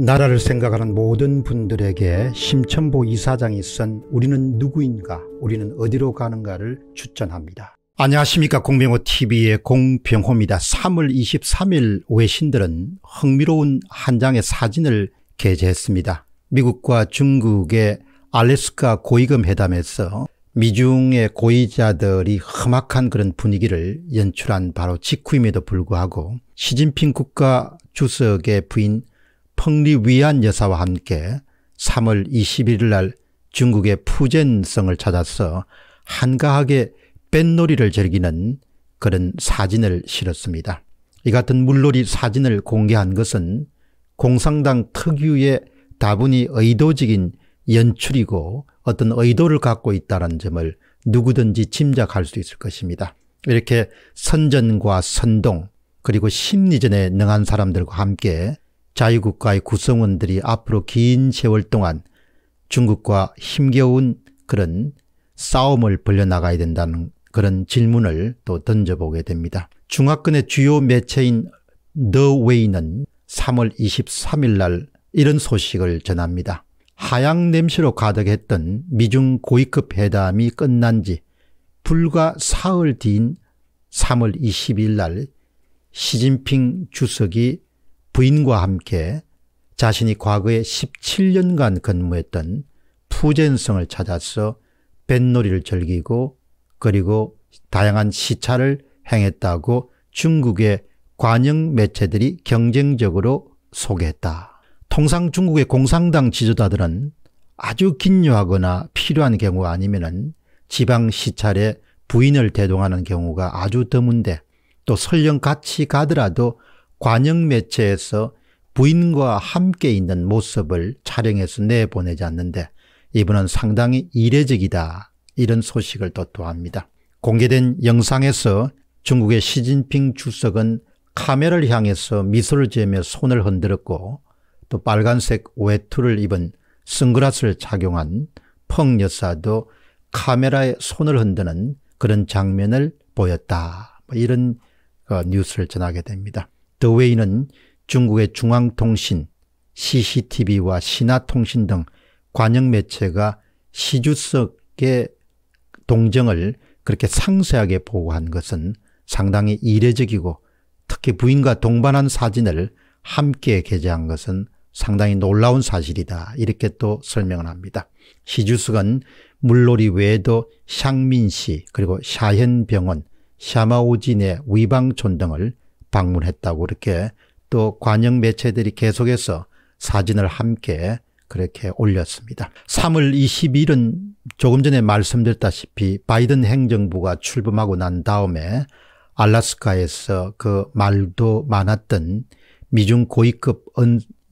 나라를 생각하는 모든 분들에게 심천보 이사장이 쓴 우리는 누구인가 우리는 어디로 가는가를 추천합니다. 안녕하십니까 공병호TV의 공병호입니다. 3월 23일 외신들은 흥미로운 한 장의 사진을 게재했습니다. 미국과 중국의 알래스카 고위금 회담에서 미중의 고위자들이 험악한 그런 분위기를 연출한 바로 직후임에도 불구하고 시진핑 국가 주석의 부인 펑리위안 여사와 함께 3월 21일 날 중국의 푸젠성을 찾아서 한가하게 뱃놀이를 즐기는 그런 사진을 실었습니다. 이 같은 물놀이 사진을 공개한 것은 공산당 특유의 다분히 의도적인 연출이고 어떤 의도를 갖고 있다는 점을 누구든지 짐작할 수 있을 것입니다. 이렇게 선전과 선동 그리고 심리전에 능한 사람들과 함께 자유국가의 구성원들이 앞으로 긴 세월 동안 중국과 힘겨운 그런 싸움을 벌려나가야 된다는 그런 질문을 또 던져보게 됩니다. 중화권의 주요 매체인 더 웨이는 3월 23일 날 이런 소식을 전합니다. 하향 냄새로 가득했던 미중 고위급 회담이 끝난 지 불과 사흘 뒤인 3월 20일 날 시진핑 주석이 부인과 함께 자신이 과거에 17년간 근무했던 푸젠성을 찾아서 뱃놀이를 즐기고 그리고 다양한 시찰을 행했다고 중국의 관영 매체들이 경쟁적으로 소개했다. 통상 중국의 공산당 지도자들은 아주 긴요하거나 필요한 경우 아니면 지방 시찰에 부인을 대동하는 경우가 아주 드문데 또 설령 같이 가더라도 관영 매체에서 부인과 함께 있는 모습을 촬영해서 내보내지 않는데 이분은 상당히 이례적이다 이런 소식을 도토합니다. 공개된 영상에서 중국의 시진핑 주석은 카메라를 향해서 미소를 지으며 손을 흔들었고 또 빨간색 외투를 입은 선글라스를 착용한 펑 여사도 카메라에 손을 흔드는 그런 장면을 보였다. 뭐 이런 어, 뉴스를 전하게 됩니다. 더웨이는 중국의 중앙통신, CCTV와 신화통신 등 관영 매체가 시주석의 동정을 그렇게 상세하게 보고한 것은 상당히 이례적이고 특히 부인과 동반한 사진을 함께 게재한 것은 상당히 놀라운 사실이다 이렇게 또 설명을 합니다. 시주석은 물놀이 외에도 샹민시 그리고 샤현병원, 샤마오진의 위방촌 등을 방문했다고 이렇게 또 관영 매체들이 계속해서 사진을 함께 그렇게 올렸습니다. 3월 20일은 조금 전에 말씀드렸다시피 바이든 행정부가 출범하고 난 다음에 알라스카에서 그 말도 많았던 미중 고위급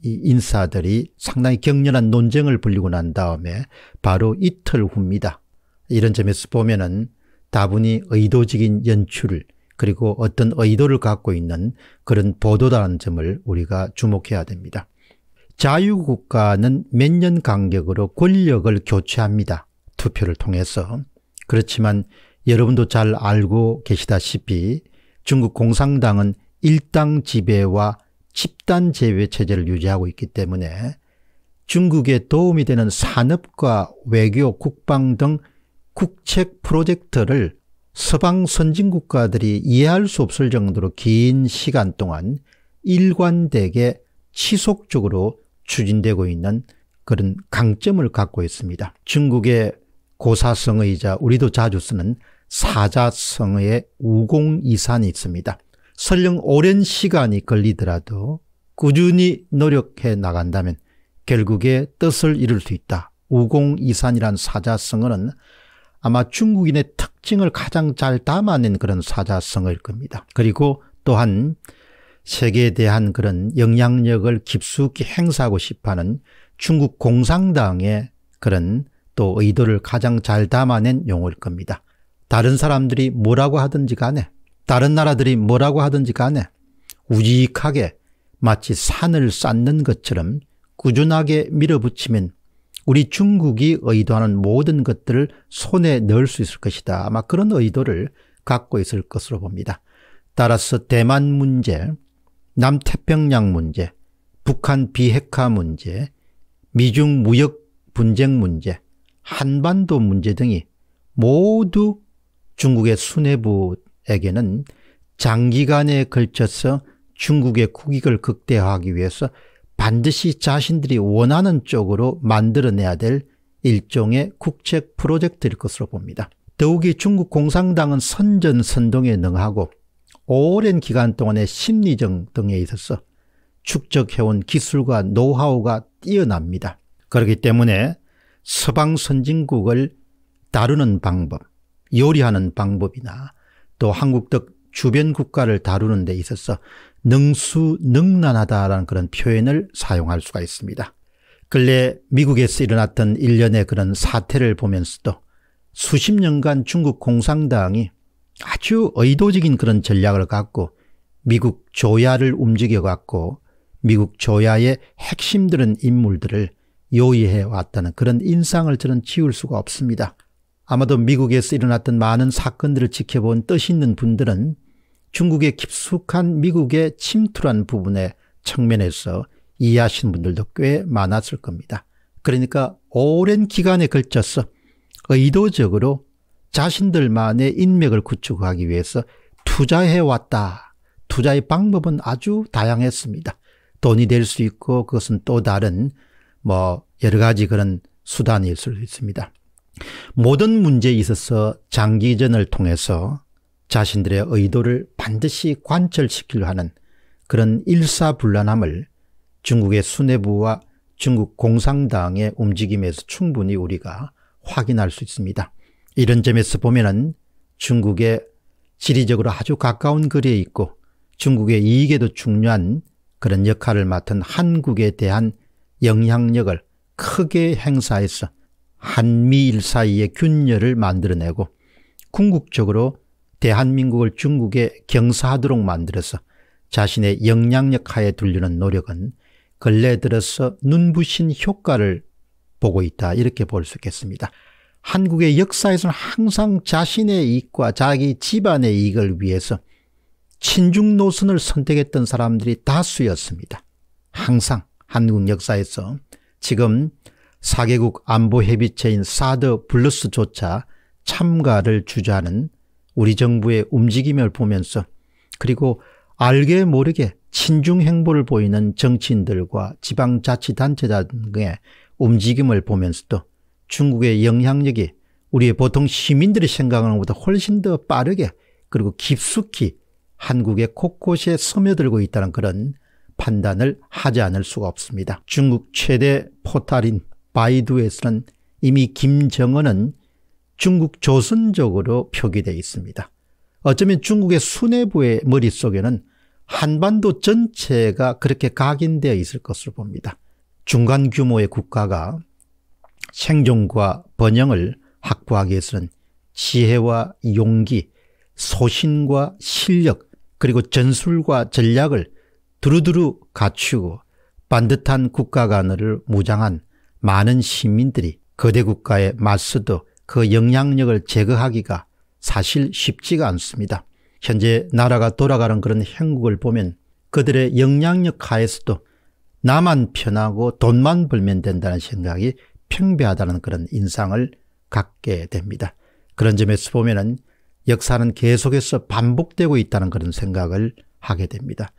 인사들이 상당히 격렬한 논쟁을 벌리고난 다음에 바로 이틀 후입니다. 이런 점에서 보면은 다분히 의도적인 연출을 그리고 어떤 의도를 갖고 있는 그런 보도다라는 점을 우리가 주목해야 됩니다. 자유국가는 몇 년 간격으로 권력을 교체합니다. 투표를 통해서. 그렇지만 여러분도 잘 알고 계시다시피 중국 공산당은 일당 지배와 집단 제외 체제를 유지하고 있기 때문에 중국에 도움이 되는 산업과 외교, 국방 등 국책 프로젝트를 서방 선진국가들이 이해할 수 없을 정도로 긴 시간 동안 일관되게 지속적으로 추진되고 있는 그런 강점을 갖고 있습니다. 중국의 고사성의자 우리도 자주 쓰는 사자성의 우공이산이 있습니다. 설령 오랜 시간이 걸리더라도 꾸준히 노력해 나간다면 결국에 뜻을 이룰 수 있다. 우공이산이란 사자성어는 아마 중국인의 특징을 가장 잘 담아낸 그런 사자성어일 겁니다. 그리고 또한 세계에 대한 그런 영향력을 깊숙이 행사하고 싶어하는 중국 공산당의 그런 또 의도를 가장 잘 담아낸 용어일 겁니다. 다른 사람들이 뭐라고 하든지 간에 다른 나라들이 뭐라고 하든지 간에 우직하게 마치 산을 쌓는 것처럼 꾸준하게 밀어붙이면 우리 중국이 의도하는 모든 것들을 손에 넣을 수 있을 것이다. 아마 그런 의도를 갖고 있을 것으로 봅니다. 따라서 대만 문제, 남태평양 문제, 북한 비핵화 문제, 미중 무역 분쟁 문제, 한반도 문제 등이 모두 중국의 수뇌부에게는 장기간에 걸쳐서 중국의 국익을 극대화하기 위해서 반드시 자신들이 원하는 쪽으로 만들어내야 될 일종의 국책 프로젝트일 것으로 봅니다. 더욱이 중국 공산당은 선전선동에 능하고 오랜 기간 동안의 심리적 등에 있어서 축적해온 기술과 노하우가 뛰어납니다. 그렇기 때문에 서방 선진국을 다루는 방법, 요리하는 방법이나 또 한국 등 주변 국가를 다루는 데 있어서 능수능란하다라는 그런 표현을 사용할 수가 있습니다. 근래 미국에서 일어났던 일련의 그런 사태를 보면서도 수십 년간 중국 공산당이 아주 의도적인 그런 전략을 갖고 미국 조야를 움직여 갖고 미국 조야의 핵심들은 인물들을 요의해 왔다는 그런 인상을 저는 지울 수가 없습니다. 아마도 미국에서 일어났던 많은 사건들을 지켜본 뜻 있는 분들은 중국의 깊숙한 미국의 침투란 부분의 측면에서 이해하시는 분들도 꽤 많았을 겁니다. 그러니까 오랜 기간에 걸쳐서 의도적으로 자신들만의 인맥을 구축하기 위해서 투자해왔다. 투자의 방법은 아주 다양했습니다. 돈이 될 수 있고 그것은 또 다른 뭐 여러 가지 그런 수단이 있을 수 있습니다. 모든 문제에 있어서 장기전을 통해서 자신들의 의도를 반드시 관철시키려 하는 그런 일사불란함을 중국의 수뇌부와 중국 공산당의 움직임에서 충분히 우리가 확인할 수 있습니다. 이런 점에서 보면은 중국의 지리적으로 아주 가까운 거리에 있고 중국의 이익에도 중요한 그런 역할을 맡은 한국에 대한 영향력을 크게 행사해서 한미일 사이의 균열을 만들어내고 궁극적으로 대한민국을 중국에 경사하도록 만들어서 자신의 영향력 하에 두리는 노력은 근래 들어서 눈부신 효과를 보고 있다 이렇게 볼 수 있겠습니다. 한국의 역사에서는 항상 자신의 이익과 자기 집안의 이익을 위해서 친중 노선을 선택했던 사람들이 다수였습니다. 항상 한국 역사에서 지금 4개국 안보협의체인 사드 블러스조차 참가를 주저하는 우리 정부의 움직임을 보면서 그리고 알게 모르게 친중 행보를 보이는 정치인들과 지방자치단체장의 움직임을 보면서도 중국의 영향력이 우리의 보통 시민들이 생각하는 것보다 훨씬 더 빠르게 그리고 깊숙이 한국의 곳곳에 스며들고 있다는 그런 판단을 하지 않을 수가 없습니다. 중국 최대 포탈인 바이두에서는 이미 김정은은 중국 조선족으로 표기되어 있습니다. 어쩌면 중국의 수뇌부의 머릿속에는 한반도 전체가 그렇게 각인되어 있을 것으로 봅니다. 중간 규모의 국가가 생존과 번영을 확보하기 위해서는 지혜와 용기, 소신과 실력, 그리고 전술과 전략을 두루두루 갖추고 반듯한 국가 간호 무장한 많은 시민들이 거대 국가의 맞서도 그 영향력을 제거하기가 사실 쉽지가 않습니다. 현재 나라가 돌아가는 그런 행국을 보면 그들의 영향력 하에서도 나만 편하고 돈만 벌면 된다는 생각이 팽배하다는 그런 인상을 갖게 됩니다. 그런 점에서 보면 은 역사는 계속해서 반복되고 있다는 그런 생각을 하게 됩니다.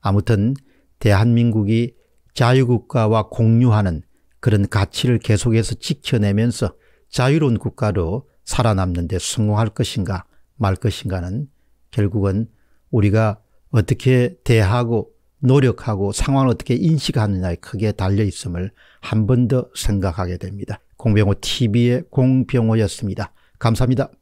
아무튼 대한민국이 자유국가와 공유하는 그런 가치를 계속해서 지켜내면서 자유로운 국가로 살아남는 데 성공할 것인가 말 것인가는 결국은 우리가 어떻게 대하고 노력하고 상황을 어떻게 인식하느냐에 크게 달려 있음을 한 번 더 생각하게 됩니다. 공병호 TV의 공병호였습니다. 감사합니다.